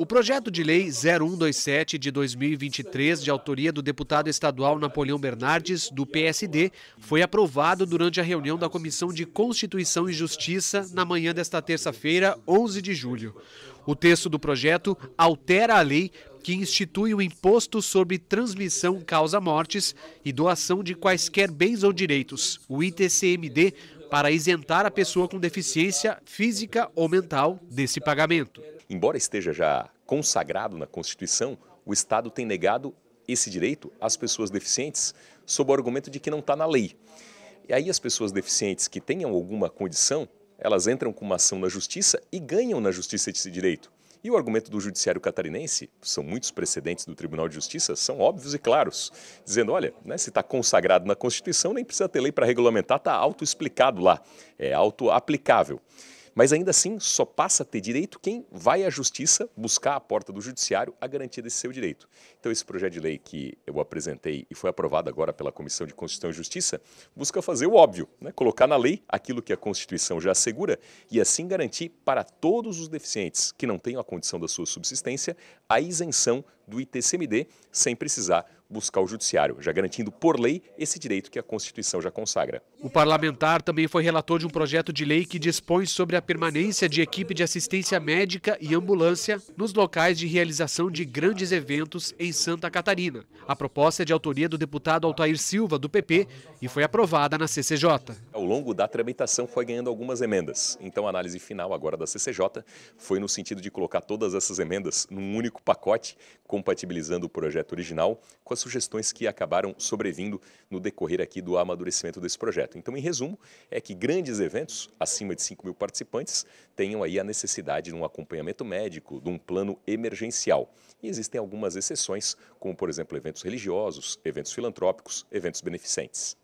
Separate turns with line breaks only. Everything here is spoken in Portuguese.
O projeto de lei 0127 de 2023, de autoria do deputado estadual Napoleão Bernardes, do PSD, foi aprovado durante a reunião da Comissão de Constituição e Justiça na manhã desta terça-feira, 11 de julho. O texto do projeto altera a lei que institui o imposto sobre transmissão causa mortes e doação de quaisquer bens ou direitos, o ITCMD, para isentar a
pessoa com deficiência física ou mental desse pagamento. Embora esteja já consagrado na Constituição, o Estado tem negado esse direito às pessoas deficientes sob o argumento de que não está na lei. E aí as pessoas deficientes que tenham alguma condição, elas entram com uma ação na justiça e ganham na justiça esse direito. E o argumento do judiciário catarinense, são muitos precedentes do Tribunal de Justiça, são óbvios e claros, dizendo, olha, né, se está consagrado na Constituição, nem precisa ter lei para regulamentar, está autoexplicado lá, é autoaplicável. aplicável mas ainda assim, só passa a ter direito quem vai à justiça buscar à porta do judiciário a garantia desse seu direito. Então, esse projeto de lei que eu apresentei e foi aprovado agora pela Comissão de Constituição e Justiça busca fazer o óbvio, né? colocar na lei aquilo que a Constituição já assegura e assim garantir para todos os deficientes que não tenham a condição da sua subsistência a isenção do ITCMD sem precisar buscar o judiciário, já garantindo por lei esse direito que a Constituição já consagra.
O parlamentar também foi relator de um projeto de lei que dispõe sobre a permanência de equipe de assistência médica e ambulância nos locais de realização de grandes eventos em Santa Catarina. A proposta é de autoria do deputado Altair Silva, do PP, e foi aprovada na CCJ.
Ao longo da tramitação foi ganhando algumas emendas. Então a análise final agora da CCJ foi no sentido de colocar todas essas emendas num único pacote, compatibilizando o projeto original com as sugestões que acabaram sobrevindo no decorrer aqui do amadurecimento desse projeto. Então, em resumo, é que grandes eventos, acima de 5 mil participantes, tenham aí a necessidade de um acompanhamento médico, de um plano emergencial. E existem algumas exceções, como, por exemplo, eventos religiosos, eventos filantrópicos, eventos beneficentes.